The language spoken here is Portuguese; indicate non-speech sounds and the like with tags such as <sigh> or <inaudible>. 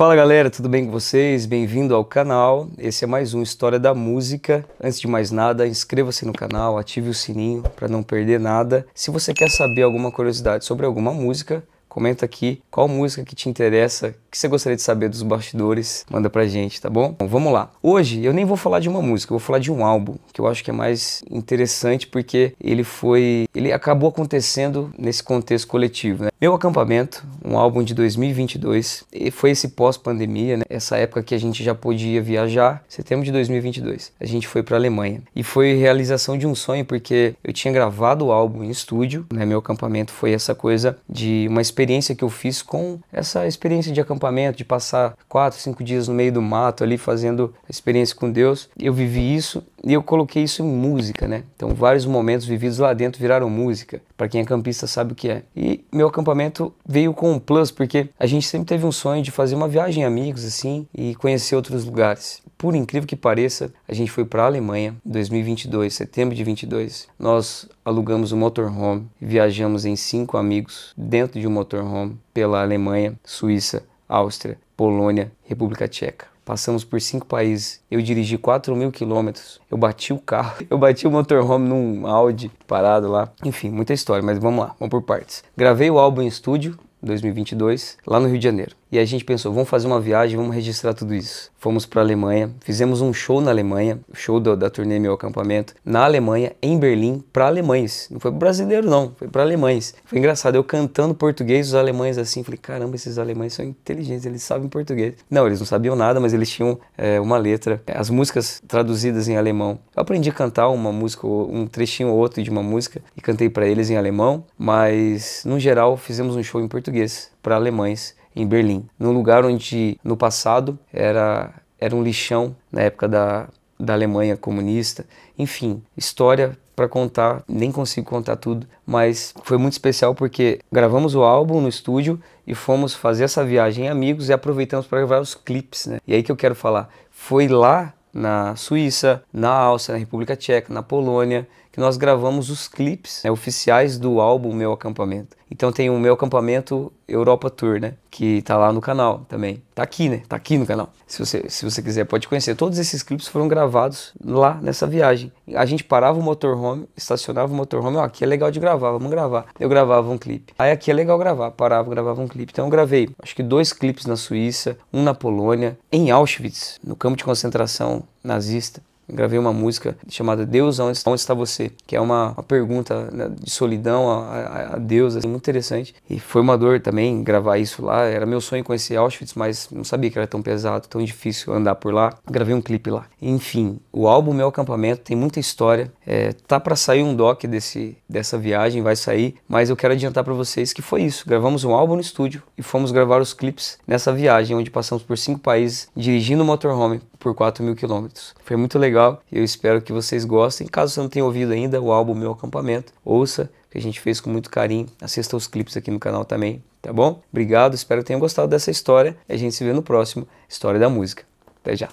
Fala galera, tudo bem com vocês? Bem-vindo ao canal. Esse é mais um História da Música. Antes de mais nada, inscreva-se no canal, ative o sininho para não perder nada. Se você quer saber alguma curiosidade sobre alguma música, Comenta aqui qual música que te interessa, que você gostaria de saber dos bastidores, manda pra gente, tá bom? Então, vamos lá. Hoje eu nem vou falar de uma música, eu vou falar de um álbum, que eu acho que é mais interessante porque ele foi, ele acabou acontecendo nesse contexto coletivo, né? Meu acampamento, um álbum de 2022, e foi esse pós-pandemia, né? Essa época que a gente já podia viajar, setembro de 2022. A gente foi para Alemanha e foi realização de um sonho porque eu tinha gravado o álbum em estúdio, né? Meu acampamento foi essa coisa de uma experiência experiência que eu fiz com essa experiência de acampamento, de passar quatro, cinco dias no meio do mato ali fazendo experiência com Deus. Eu vivi isso e eu coloquei isso em música, né? Então vários momentos vividos lá dentro viraram música. Para quem é campista sabe o que é. E meu acampamento veio com um plus porque a gente sempre teve um sonho de fazer uma viagem amigos assim e conhecer outros lugares por incrível que pareça, a gente foi para a Alemanha em 2022, setembro de 22. Nós alugamos um motorhome, viajamos em cinco amigos dentro de um motorhome pela Alemanha, Suíça, Áustria, Polônia, República Tcheca. Passamos por cinco países. Eu dirigi 4 mil quilômetros. Eu bati o carro. <laughs> Eu bati o motorhome num Audi parado lá. Enfim, muita história, mas vamos lá, vamos por partes. Gravei o álbum em estúdio, 2022, lá no Rio de Janeiro. E a gente pensou, vamos fazer uma viagem, vamos registrar tudo isso. Fomos para a Alemanha, fizemos um show na Alemanha, show da, da turnê Meu Acampamento, na Alemanha, em Berlim, para alemães. Não foi brasileiro não, foi para alemães. Foi engraçado, eu cantando português, os alemães assim, falei, caramba, esses alemães são inteligentes, eles sabem português. Não, eles não sabiam nada, mas eles tinham é, uma letra, as músicas traduzidas em alemão. Eu aprendi a cantar uma música, um trechinho ou outro de uma música e cantei para eles em alemão, mas no geral fizemos um show em português para alemães em Berlim, num lugar onde no passado era, era um lixão na época da, da Alemanha comunista. Enfim, história para contar, nem consigo contar tudo, mas foi muito especial porque gravamos o álbum no estúdio e fomos fazer essa viagem amigos e aproveitamos para gravar os clipes, né? E aí que eu quero falar, foi lá na Suíça, na Áustria, na República Tcheca, na Polônia, que nós gravamos os clipes né, oficiais do álbum Meu Acampamento. Então tem o Meu Acampamento Europa Tour, né? Que tá lá no canal também. Tá aqui, né? Tá aqui no canal. Se você, se você quiser, pode conhecer. Todos esses clipes foram gravados lá nessa viagem. A gente parava o motorhome, estacionava o motorhome, ó, aqui é legal de gravar, vamos gravar. Eu gravava um clipe. Aí aqui é legal gravar, parava, gravava um clipe. Então eu gravei, acho que dois clipes na Suíça, um na Polônia, em Auschwitz, no campo de concentração nazista gravei uma música chamada Deus, onde, onde está você? Que é uma, uma pergunta né, de solidão a, a, a Deus, assim, muito interessante. E foi uma dor também gravar isso lá. Era meu sonho conhecer Auschwitz, mas não sabia que era tão pesado, tão difícil andar por lá. Gravei um clipe lá. Enfim, o álbum Meu Acampamento tem muita história. É, tá para sair um doc desse, dessa viagem, vai sair, mas eu quero adiantar para vocês que foi isso. Gravamos um álbum no estúdio e fomos gravar os clipes nessa viagem, onde passamos por cinco países dirigindo o motorhome por 4 mil quilômetros. Foi muito legal e eu espero que vocês gostem. Caso você não tenha ouvido ainda o álbum Meu Acampamento, ouça, que a gente fez com muito carinho. Assista os clipes aqui no canal também, tá bom? Obrigado, espero que tenham gostado dessa história. A gente se vê no próximo História da Música. Até já!